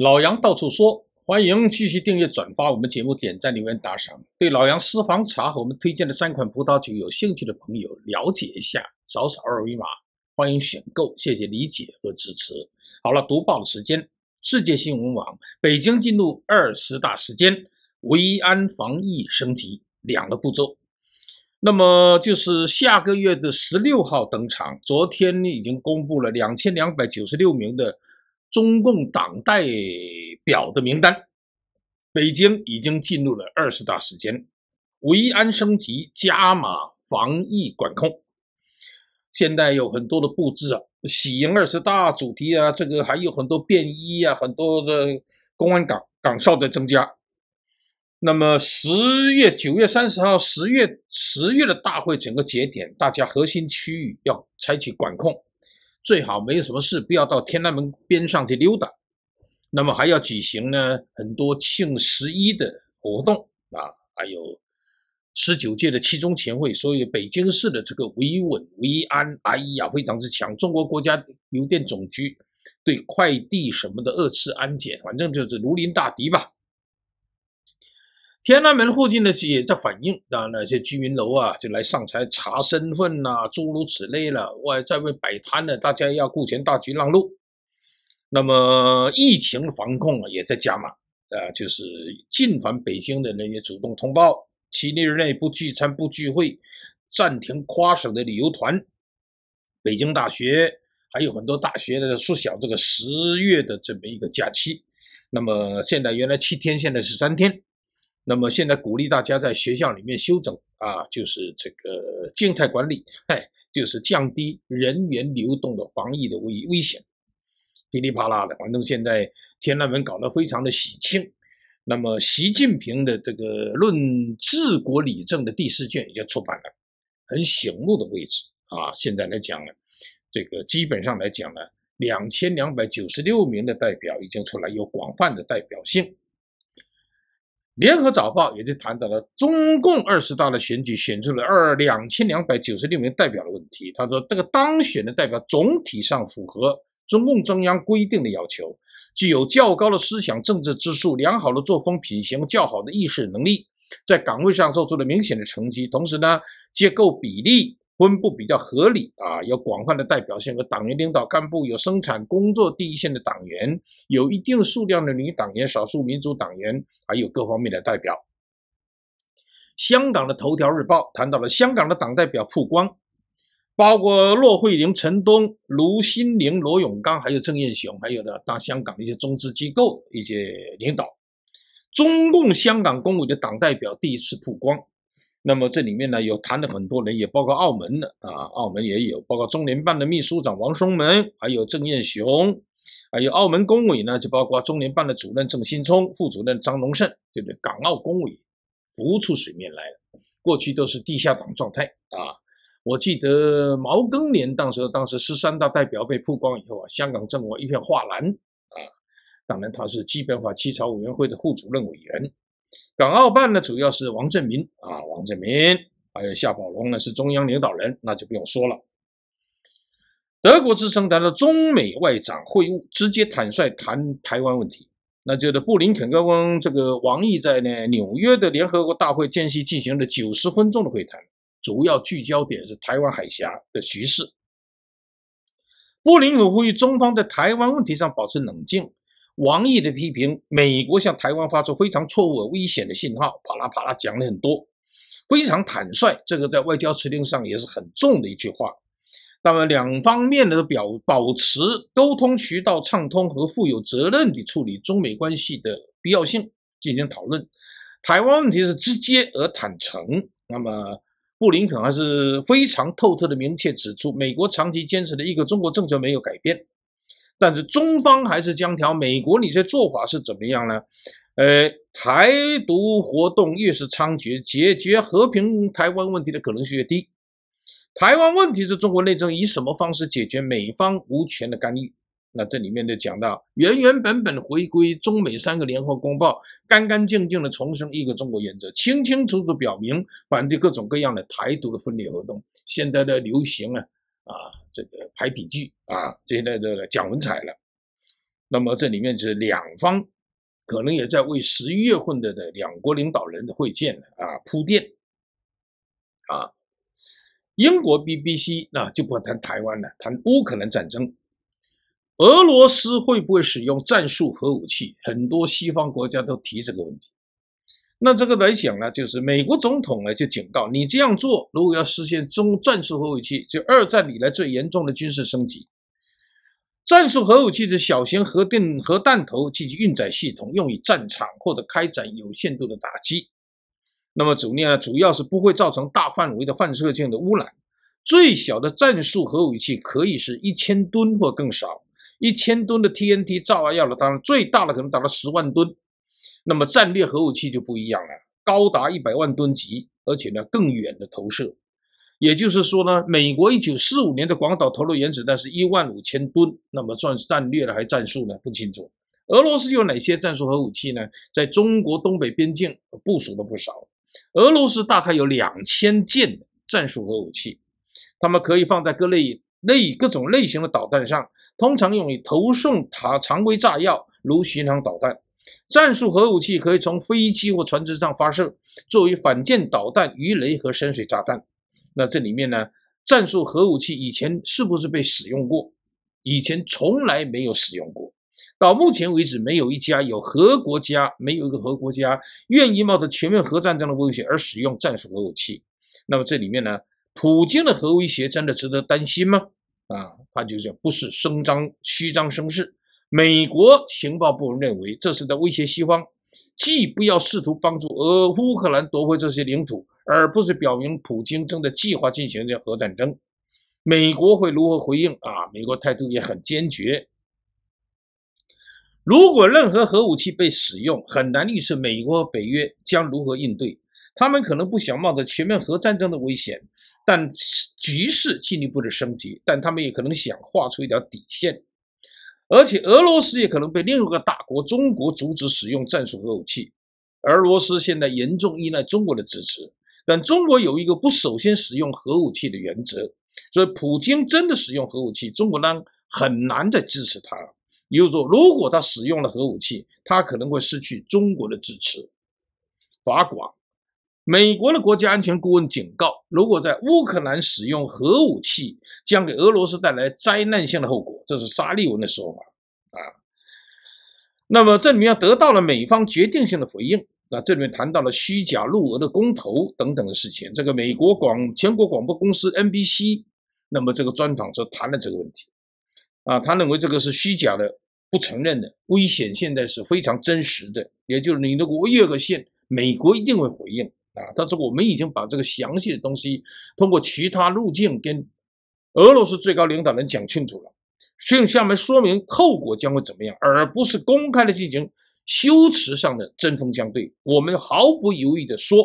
老杨到处说，欢迎继续订阅、转发我们节目，点赞、留言、打赏。对老杨私房茶和我们推荐的三款葡萄酒有兴趣的朋友，了解一下，扫扫二维码，欢迎选购。谢谢理解和支持。好了，读报的时间，世界新闻网，北京进入二十大时间，维安防疫升级两个步骤。那么就是下个月的十六号登场。昨天已经公布了两千两百九十六名的。中共党代表的名单，北京已经进入了二十大时间，维安升级、加码防疫管控。现在有很多的布置啊，喜迎二十大主题啊，这个还有很多便衣啊，很多的公安岗岗哨的增加。那么十月九月三十号，十月十月的大会整个节点，大家核心区域要采取管控。最好没有什么事，不要到天安门边上去溜达。那么还要举行呢很多庆十一的活动啊，还有十九届的七中全会，所以北京市的这个维稳维安哎呀，啊非常之强。中国国家邮电总局对快递什么的二次安检，反正就是如临大敌吧。天安门附近的也在反映，让那些居民楼啊，就来上台查身份呐，诸如此类了。外在外摆摊的，大家要顾全大局让路。那么疫情防控也在加码，啊，就是进返北京的人也主动通报，七日内不聚餐、不聚会，暂停跨省的旅游团。北京大学还有很多大学的缩小这个十月的这么一个假期。那么现在原来七天，现在是三天。那么现在鼓励大家在学校里面休整啊，就是这个静态管理，哎，就是降低人员流动的防疫的危危险。噼里啪啦的，反正现在天安门搞得非常的喜庆。那么习近平的这个论治国理政的第四卷已经出版了，很醒目的位置啊。现在来讲呢，这个基本上来讲呢，两千两百九十六名的代表已经出来，有广泛的代表性。联合早报也就谈到了中共二十大的选举选出了二两千两百九十六名代表的问题。他说，这个当选的代表总体上符合中共中央规定的要求，具有较高的思想政治素质、良好的作风品行、较好的意识能力，在岗位上做出了明显的成绩。同时呢，结构比例。分布比较合理啊，有广泛的代表性和党员领导干部，有生产工作第一线的党员，有一定数量的女党员、少数民族党员，还有各方面的代表。香港的《头条日报》谈到了香港的党代表曝光，包括骆惠宁、陈东、卢新宁、罗永刚，还有郑燕雄，还有的大香港的一些中资机构一些领导，中共香港工委的党代表第一次曝光。那么这里面呢，有谈的很多人，也包括澳门的啊，澳门也有，包括中联办的秘书长王松门，还有郑燕雄，还有澳门工委呢，就包括中联办的主任郑新聪、副主任张龙胜，对不对？港澳工委浮出水面来了，过去都是地下党状态啊。我记得毛根年当时，当时十三大代表被曝光以后啊，香港政府一片哗然啊。当然他是基本法起草委员会的副主任委员。港澳办呢，主要是王振民啊，王振民，还有夏宝龙呢，是中央领导人，那就不用说了。德国之声谈到中美外长会晤，直接坦率谈台湾问题，那就是布林肯跟这个王毅在呢纽约的联合国大会间隙进行了九十分钟的会谈，主要聚焦点是台湾海峡的局势。布林肯呼吁中方在台湾问题上保持冷静。王毅的批评，美国向台湾发出非常错误、危险的信号，啪啦啪啦讲了很多，非常坦率。这个在外交辞令上也是很重的一句话。那么，两方面的表保持沟通渠道畅通和负有责任地处理中美关系的必要性进行讨论。台湾问题是直接而坦诚。那么，布林肯还是非常透彻地明确指出，美国长期坚持的一个中国政策没有改变。但是中方还是将调美国，你这做法是怎么样呢？呃，台独活动越是猖獗，解决和平台湾问题的可能性越低。台湾问题是中国内政，以什么方式解决？美方无权的干预。那这里面就讲到原原本本回归中美三个联合公报，干干净净的重申一个中国原则，清清楚楚表明反对各种各样的台独的分裂活动。现在的流行啊。啊，这个排比句啊，这一类的讲文采了。那么这里面是两方，可能也在为十一月份的的两国领导人的会见呢啊铺垫。啊，英国 BBC 那就不谈台湾了，谈乌克兰战争。俄罗斯会不会使用战术核武器？很多西方国家都提这个问题。那这个来讲呢，就是美国总统呢就警告你这样做，如果要实现中战术核武器，就二战以来最严重的军事升级。战术核武器的小型核电核弹头及其运载系统，用于战场或者开展有限度的打击。那么主力呢，主要是不会造成大范围的放射性的污染。最小的战术核武器可以是一千吨或更少，一千吨的 TNT 炸药了。当然，最大的可能达到十万吨。那么战略核武器就不一样了，高达一百万吨级，而且呢更远的投射。也就是说呢，美国一九四五年的广岛投入原子弹是一万五千吨，那么算战略了还是战术呢？不清楚。俄罗斯有哪些战术核武器呢？在中国东北边境部署了不少，俄罗斯大概有两千件战术核武器，它们可以放在各类类各种类型的导弹上，通常用于投送它常规炸药，如巡航导弹。战术核武器可以从飞机或船只上发射，作为反舰导弹、鱼雷和深水炸弹。那这里面呢？战术核武器以前是不是被使用过？以前从来没有使用过。到目前为止，没有一家有核国家没有一个核国家愿意冒着全面核战争的危险而使用战术核武器。那么这里面呢？普京的核威胁真的值得担心吗？啊，他就叫不是声张、虚张声势。美国情报部认为，这是在威胁西方，既不要试图帮助俄乌克兰夺回这些领土，而不是表明普京正在计划进行这核战争。美国会如何回应？啊，美国态度也很坚决。如果任何核武器被使用，很难预测美国和北约将如何应对。他们可能不想冒着全面核战争的危险，但局势进一步的升级，但他们也可能想画出一条底线。而且俄罗斯也可能被另一个大国中国阻止使用战术核武器，俄罗斯现在严重依赖中国的支持，但中国有一个不首先使用核武器的原则，所以普京真的使用核武器，中国呢很难再支持他。也就是说，如果他使用了核武器，他可能会失去中国的支持，法广。美国的国家安全顾问警告，如果在乌克兰使用核武器，将给俄罗斯带来灾难性的后果。这是沙利文的说法啊。那么这里面得到了美方决定性的回应。那这里面谈到了虚假入俄的公投等等的事情。这个美国广全国广播公司 NBC，那么这个专访就谈了这个问题啊。他认为这个是虚假的、不承认的，危险现在是非常真实的。也就是你如果越线，美国一定会回应。啊！但是我们已经把这个详细的东西通过其他路径跟俄罗斯最高领导人讲清楚了，向下面说明后果将会怎么样，而不是公开的进行修辞上的针锋相对。我们毫不犹豫地说，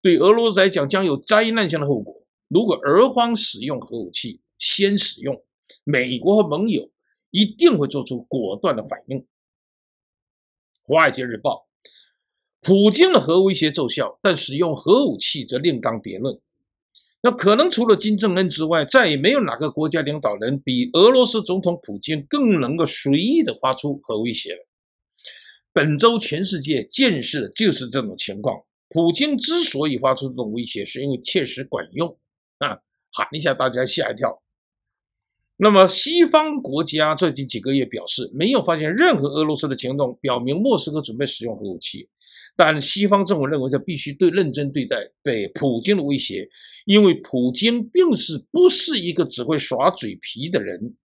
对俄罗斯来讲将有灾难性的后果。如果俄方使用核武器，先使用，美国和盟友一定会做出果断的反应。华尔街日报。普京的核威胁奏效，但使用核武器则另当别论。那可能除了金正恩之外，再也没有哪个国家领导人比俄罗斯总统普京更能够随意的发出核威胁了。本周全世界见识的就是这种情况。普京之所以发出这种威胁，是因为确实管用啊，喊一下大家吓一跳。那么，西方国家最近几个月表示，没有发现任何俄罗斯的行动表明莫斯科准备使用核武器。但西方政府认为，他必须对认真对待对普京的威胁，因为普京并不是不是一个只会耍嘴皮的人。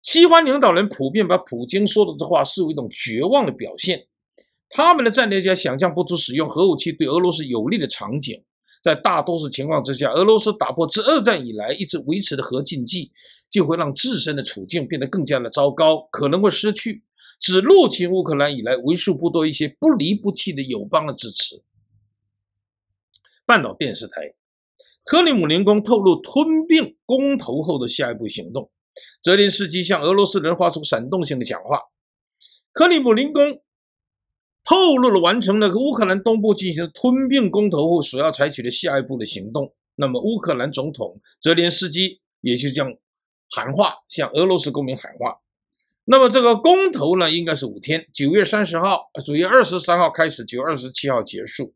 西方领导人普遍把普京说的这话视为一种绝望的表现。他们的战略家想象不出使用核武器对俄罗斯有利的场景。在大多数情况之下，俄罗斯打破自二战以来一直维持的核禁忌，就会让自身的处境变得更加的糟糕，可能会失去。只入侵乌克兰以来为数不多一些不离不弃的友邦的支持。半岛电视台，克里姆林宫透露吞并公投后的下一步行动。泽连斯基向俄罗斯人发出煽动性的讲话。克里姆林宫透露了完成了乌克兰东部进行吞并公投后所要采取的下一步的行动。那么乌克兰总统泽连斯基也就将喊话向俄罗斯公民喊话。那么这个公投呢，应该是五天，九月三十号，九月二十三号开始，九月二十七号结束。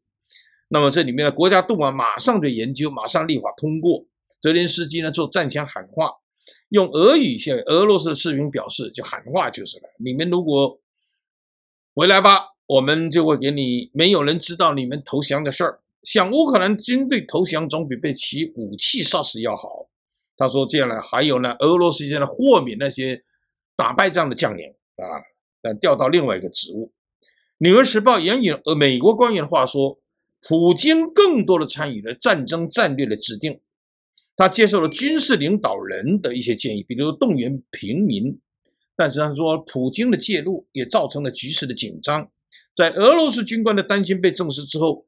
那么这里面的国家动马马上就研究，马上立法通过。泽连斯基呢做战前喊话，用俄语向俄罗斯士兵表示，就喊话就是了。你们如果回来吧，我们就会给你。没有人知道你们投降的事儿。向乌克兰军队投降，总比被其武器杀死要好。他说这样呢，还有呢，俄罗斯现在豁免那些。打败这样的将领啊，但调到另外一个职务。《纽约时报》援引呃美国官员的话说，普京更多的参与了战争战略的制定，他接受了军事领导人的一些建议，比如动员平民。但是他说，普京的介入也造成了局势的紧张。在俄罗斯军官的担心被证实之后，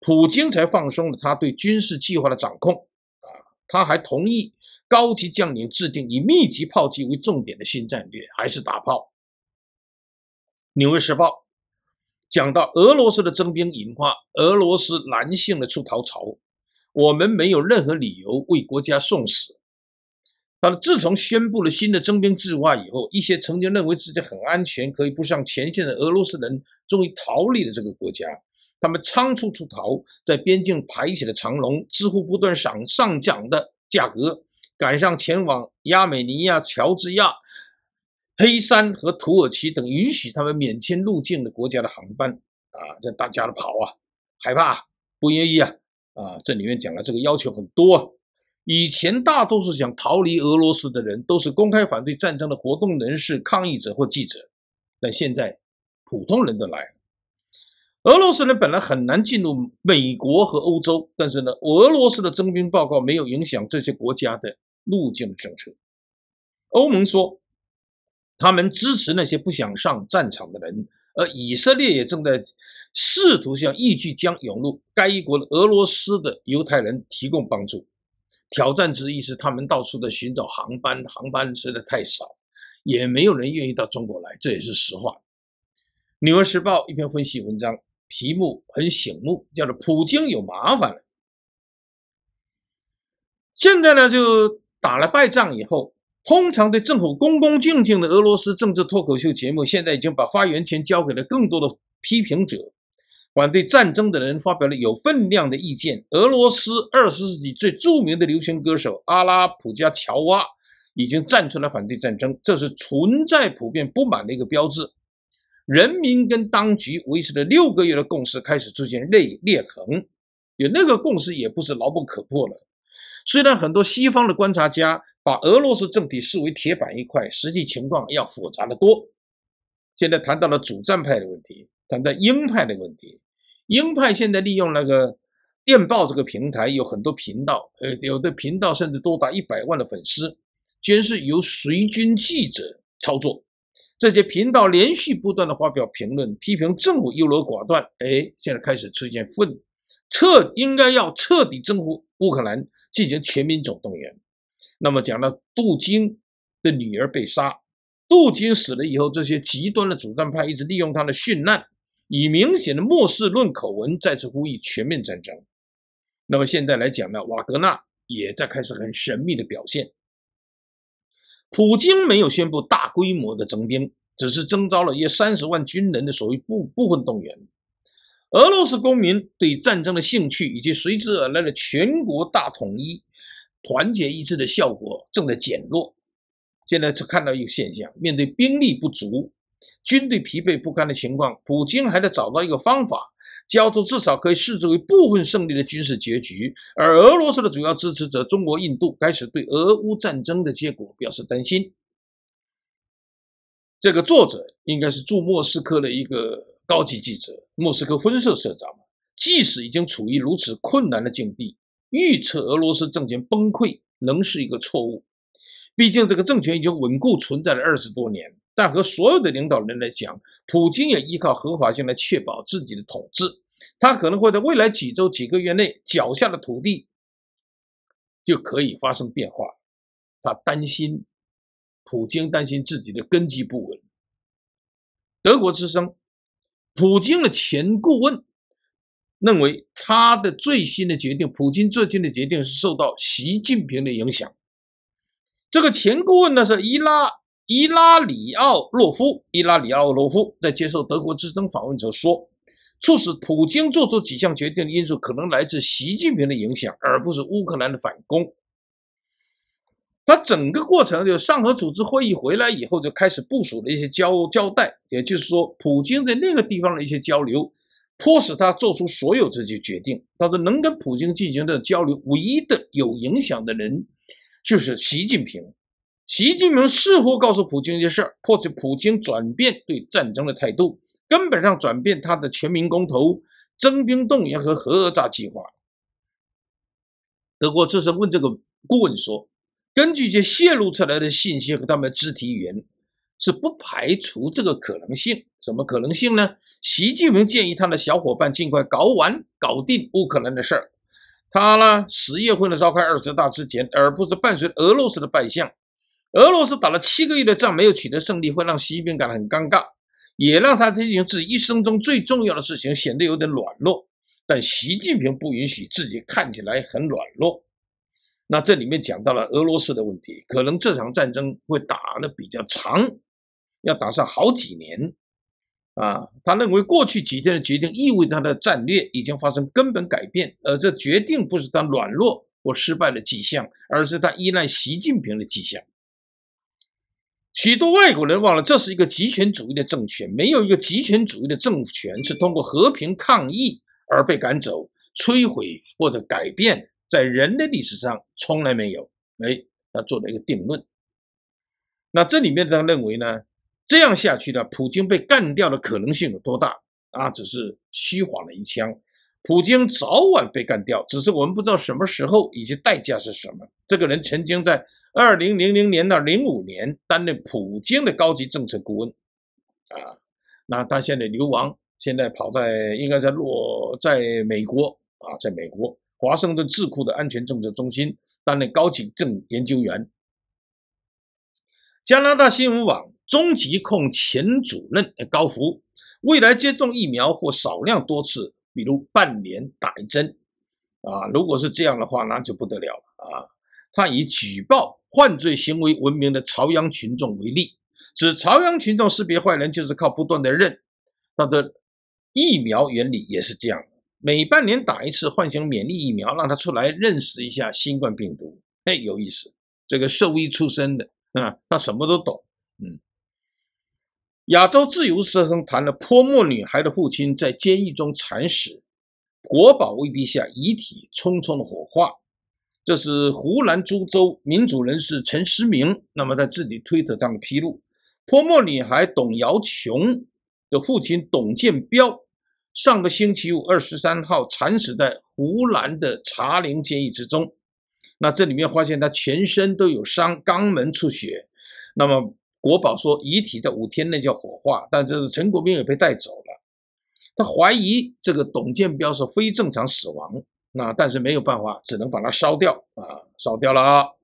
普京才放松了他对军事计划的掌控。啊，他还同意。高级将领制定以密集炮击为重点的新战略，还是打炮？《纽约时报》讲到俄罗斯的征兵引发俄罗斯男性的出逃潮，我们没有任何理由为国家送死。但是自从宣布了新的征兵计划以后，一些曾经认为自己很安全、可以不上前线的俄罗斯人，终于逃离了这个国家。他们仓促出逃，在边境排起了长龙，支付不断上上涨的价格。赶上前往亚美尼亚、乔治亚、黑山和土耳其等允许他们免签入境的国家的航班啊！这大家的跑啊，害怕，不愿意啊！啊，这里面讲了这个要求很多。以前大多数想逃离俄罗斯的人都是公开反对战争的活动人士、抗议者或记者，但现在普通人都来。了。俄罗斯人本来很难进入美国和欧洲，但是呢，俄罗斯的征兵报告没有影响这些国家的。路径政策，欧盟说他们支持那些不想上战场的人，而以色列也正在试图向易据将涌入该国的俄罗斯的犹太人提供帮助。挑战之一是他们到处的寻找航班，航班实在太少，也没有人愿意到中国来，这也是实话。《纽约时报》一篇分析文章题目很醒目，叫做“普京有麻烦了”。现在呢，就。打了败仗以后，通常对政府恭恭敬敬的俄罗斯政治脱口秀节目，现在已经把发言权交给了更多的批评者。反对战争的人发表了有分量的意见。俄罗斯二十世纪最著名的流行歌手阿拉普加乔娃已经站出来反对战争，这是存在普遍不满的一个标志。人民跟当局维持了六个月的共识开始出现裂裂痕，有那个共识也不是牢不可破了。虽然很多西方的观察家把俄罗斯政体视为铁板一块，实际情况要复杂的多。现在谈到了主战派的问题，谈到鹰派的问题。鹰派现在利用那个电报这个平台，有很多频道，呃，有的频道甚至多达一百万的粉丝，均是由随军记者操作。这些频道连续不断的发表评论，批评政府优柔寡断。哎，现在开始出现愤，彻应该要彻底征服乌克兰。进行全民总动员。那么讲到杜金的女儿被杀，杜金死了以后，这些极端的主战派一直利用他的殉难，以明显的末世论口吻再次呼吁全面战争。那么现在来讲呢，瓦格纳也在开始很神秘的表现。普京没有宣布大规模的征兵，只是征召了约三十万军人的所谓部部分动员。俄罗斯公民对战争的兴趣，以及随之而来的全国大统一、团结一致的效果正在减弱。现在只看到一个现象：面对兵力不足、军队疲惫不堪的情况，普京还得找到一个方法，交出至少可以视之为部分胜利的军事结局。而俄罗斯的主要支持者中国、印度开始对俄乌战争的结果表示担心。这个作者应该是驻莫斯科的一个。高级记者，莫斯科分社社长，即使已经处于如此困难的境地，预测俄罗斯政权崩溃仍是一个错误，毕竟这个政权已经稳固存在了二十多年。但和所有的领导人来讲，普京也依靠合法性来确保自己的统治。他可能会在未来几周、几个月内，脚下的土地就可以发生变化。他担心，普京担心自己的根基不稳。德国之声。普京的前顾问认为，他的最新的决定，普京最近的决定是受到习近平的影响。这个前顾问呢是伊拉伊拉里奥洛夫，伊拉里奥洛夫在接受德国之声访问时说：“促使普京做出几项决定的因素，可能来自习近平的影响，而不是乌克兰的反攻。”他整个过程就上合组织会议回来以后就开始部署了一些交交代，也就是说，普京在那个地方的一些交流，迫使他做出所有这些决定。他说，能跟普京进行的交流，唯一的有影响的人就是习近平。习近平似乎告诉普京一些事儿，迫使普京转变对战争的态度，根本上转变他的全民公投、征兵动员和核讹诈计划。德国资深问这个顾问说。根据这泄露出来的信息和他们的肢体语言，是不排除这个可能性。什么可能性呢？习近平建议他的小伙伴尽快搞完搞定乌克兰的事儿。他呢，十月份的召开二十大之前，而不是伴随俄罗斯的败相。俄罗斯打了七个月的仗没有取得胜利，会让习近平感到很尴尬，也让他进行自己一生中最重要的事情显得有点软弱。但习近平不允许自己看起来很软弱。那这里面讲到了俄罗斯的问题，可能这场战争会打的比较长，要打上好几年。啊，他认为过去几天的决定意味着他的战略已经发生根本改变，而这决定不是他软弱或失败的迹象，而是他依赖习近平的迹象。许多外国人忘了，这是一个集权主义的政权，没有一个集权主义的政权是通过和平抗议而被赶走、摧毁或者改变。在人类历史上从来没有哎，他做了一个定论。那这里面他认为呢，这样下去呢，普京被干掉的可能性有多大啊？只是虚晃了一枪，普京早晚被干掉，只是我们不知道什么时候以及代价是什么。这个人曾经在二零零零年到零五年担任普京的高级政策顾问，啊，那他现在流亡，现在跑在应该在落在美国啊，在美国。华盛顿智库的安全政策中心担任高级政研究员。加拿大新闻网终级控前主任高福，未来接种疫苗或少量多次，比如半年打一针，啊，如果是这样的话，那就不得了了啊！他以举报犯罪行为闻名的朝阳群众为例，指朝阳群众识别坏人就是靠不断的认，他的疫苗原理也是这样。每半年打一次唤醒免疫疫苗，让他出来认识一下新冠病毒，哎，有意思。这个兽医出身的啊，他什么都懂。嗯，亚洲自由师生谈了泼墨女孩的父亲在监狱中惨死，国宝未逼下遗体匆匆的火化。这是湖南株洲民主人士陈思明，那么在自己推特上披露，泼墨女孩董瑶琼的父亲董建彪。上个星期五二十三号惨死在湖南的茶陵监狱之中，那这里面发现他全身都有伤，肛门出血。那么国宝说遗体在五天内就要火化，但这个陈国斌也被带走了。他怀疑这个董建彪是非正常死亡，那但是没有办法，只能把它烧掉啊，烧掉了。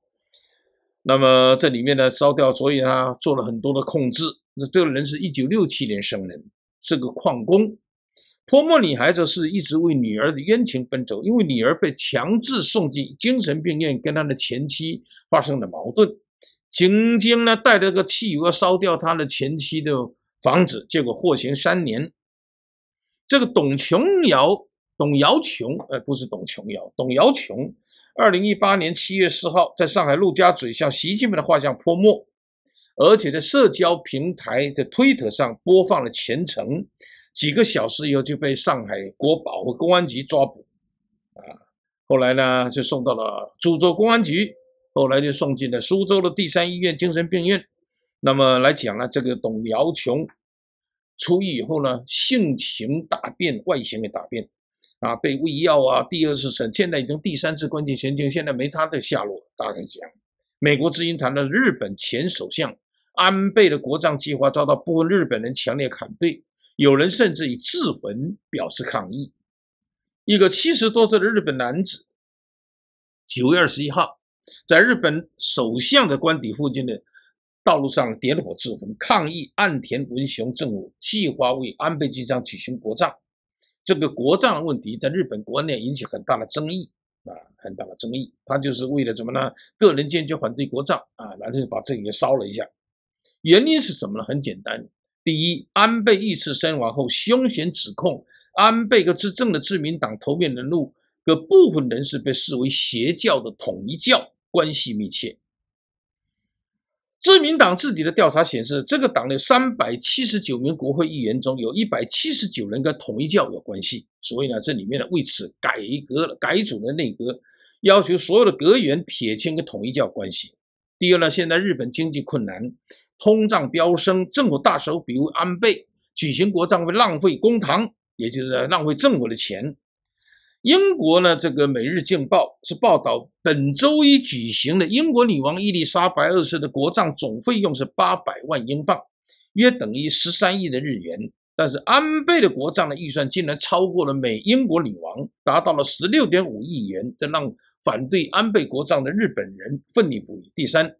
那么这里面呢烧掉，所以他做了很多的控制。那这个人是一九六七年生人，是个矿工。泼墨女孩子是一直为女儿的冤情奔走，因为女儿被强制送进精神病院，跟她的前妻发生了矛盾。曾经呢，带着个汽油烧掉她的前妻的房子，结果获刑三年。这个董琼瑶，董瑶琼，呃，不是董琼瑶，董瑶琼，二零一八年七月四号在上海陆家嘴向习近平的画像泼墨，而且在社交平台的推特上播放了全程。几个小时以后就被上海国保和公安局抓捕，啊，后来呢就送到了株洲公安局，后来就送进了苏州的第三医院精神病院。那么来讲呢，这个董苗琼出狱以后呢，性情大变，外形也大变，啊，被喂药啊，第二次审，现在已经第三次关进监狱，现在没他的下落。大这讲，美国知音谈了日本前首相安倍的国葬计划遭到部分日本人强烈反对。有人甚至以自焚表示抗议。一个七十多岁的日本男子，九月二十一号，在日本首相的官邸附近的道路上点火自焚，抗议岸田文雄政府计划为安倍晋三举行国葬。这个国葬的问题在日本国内引起很大的争议啊，很大的争议。他就是为了什么呢？个人坚决反对国葬啊，然后就把自己烧了一下。原因是什么呢？很简单。第一，安倍遇刺身亡后，凶嫌指控安倍个执政的自民党头面人物和部分人士被视为邪教的统一教关系密切。自民党自己的调查显示，这个党内三百七十九名国会议员中，有一百七十九人跟统一教有关系。所以呢，这里面呢为此改革了改组了内阁，要求所有的阁员撇清跟统一教关系。第二呢，现在日本经济困难。通胀飙升，政府大手，比如安倍举行国葬会浪费公堂，也就是浪费政府的钱。英国呢，这个《每日镜报》是报道，本周一举行的英国女王伊丽莎白二世的国葬总费用是八百万英镑，约等于十三亿的日元。但是安倍的国葬的预算竟然超过了美英国女王，达到了十六点五亿元，这让反对安倍国葬的日本人奋力不已。第三。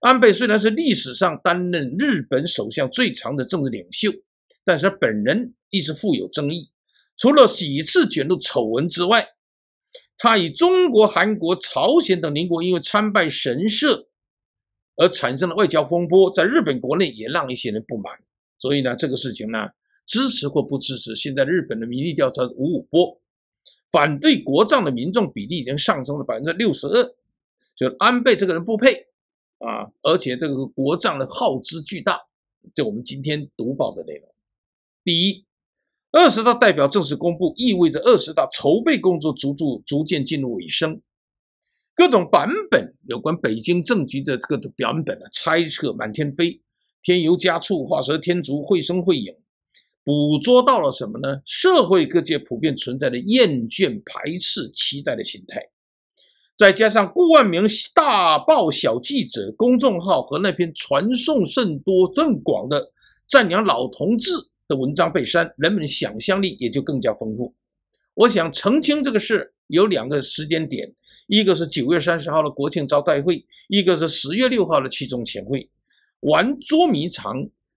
安倍虽然是历史上担任日本首相最长的政治领袖，但是他本人一直富有争议。除了几次卷入丑闻之外，他与中国、韩国、朝鲜等邻国因为参拜神社而产生的外交风波，在日本国内也让一些人不满。所以呢，这个事情呢，支持或不支持，现在日本的民意调查五五波，反对国葬的民众比例已经上升了百分之六十二，就安倍这个人不配。啊，而且这个国账的耗资巨大，就我们今天读报的内容。第一，二十大代表正式公布，意味着二十大筹备工作逐步逐渐进入尾声。各种版本有关北京政局的这个版本啊，猜测满天飞，添油加醋，画蛇添足，绘声绘影，捕捉到了什么呢？社会各界普遍存在的厌倦、排斥、期待的心态。再加上顾万明大报小记者公众号和那篇传颂甚多、甚广的赞扬老同志的文章被删，人们想象力也就更加丰富。我想澄清这个事有两个时间点：一个是九月三十号的国庆招待会，一个是十月六号的七中全会。玩捉迷藏，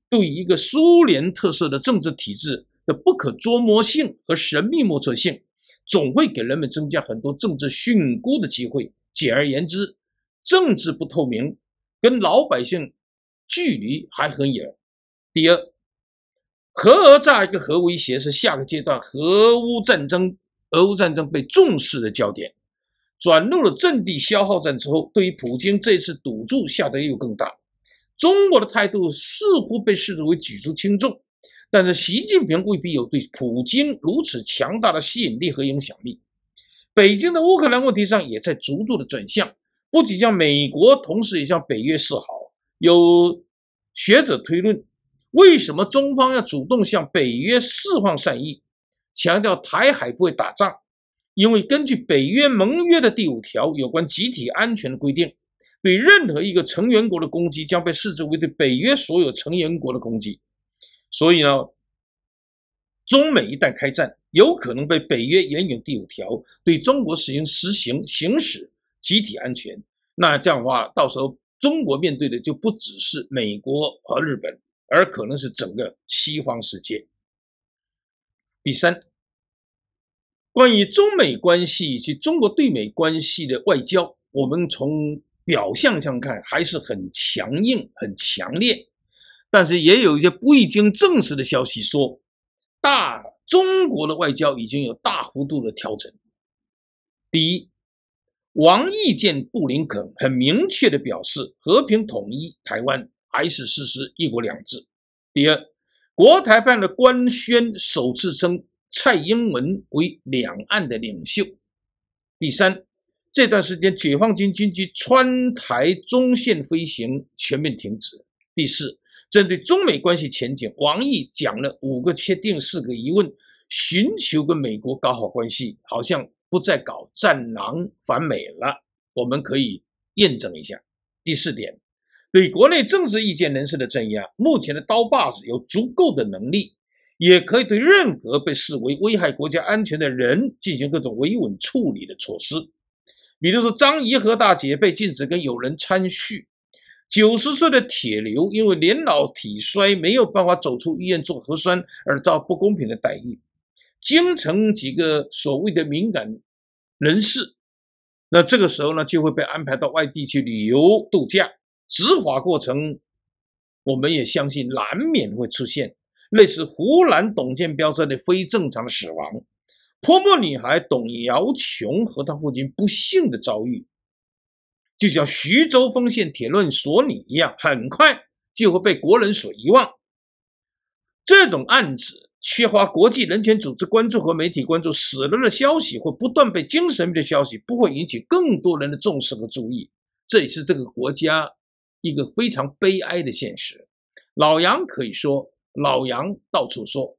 对一个苏联特色的政治体制的不可捉摸性和神秘莫测性。总会给人们增加很多政治训诂的机会。简而言之，政治不透明，跟老百姓距离还很远。第二，核讹诈一个核威胁是下个阶段核乌战争、俄乌战争被重视的焦点。转入了阵地消耗战之后，对于普京这次赌注下的又更大。中国的态度似乎被视作为举足轻重。但是，习近平未必有对普京如此强大的吸引力和影响力。北京的乌克兰问题上也在逐步的转向，不仅向美国，同时也向北约示好。有学者推论，为什么中方要主动向北约释放善意，强调台海不会打仗？因为根据北约盟约的第五条有关集体安全的规定，对任何一个成员国的攻击将被视之为对北约所有成员国的攻击。所以呢，中美一旦开战，有可能被北约援引第五条对中国实行实行行使集体安全。那这样的话，到时候中国面对的就不只是美国和日本，而可能是整个西方世界。第三，关于中美关系以及中国对美关系的外交，我们从表象上看还是很强硬、很强烈。但是也有一些未经证实的消息说，大中国的外交已经有大幅度的调整。第一，王毅见布林肯，很明确的表示和平统一台湾还是实施一国两制。第二，国台办的官宣首次称蔡英文为两岸的领袖。第三，这段时间解放军军机川台中线飞行全面停止。第四。针对中美关系前景，王毅讲了五个确定，四个疑问，寻求跟美国搞好关系，好像不再搞战狼反美了。我们可以验证一下。第四点，对国内政治意见人士的镇压，目前的刀把子有足够的能力，也可以对任何被视为危害国家安全的人进行各种维稳处理的措施，比如说张怡和大姐被禁止跟友人参叙。九十岁的铁流因为年老体衰没有办法走出医院做核酸，而遭不公平的待遇。京城几个所谓的敏感人士，那这个时候呢就会被安排到外地去旅游度假。执法过程，我们也相信难免会出现类似湖南董建标这类非正常死亡，泼墨女孩董瑶琼和她父亲不幸的遭遇。就像徐州丰县铁论所女一样，很快就会被国人所遗忘。这种案子缺乏国际人权组织关注和媒体关注，死了的消息会不断被精神病的消息，不会引起更多人的重视和注意。这也是这个国家一个非常悲哀的现实。老杨可以说，老杨到处说。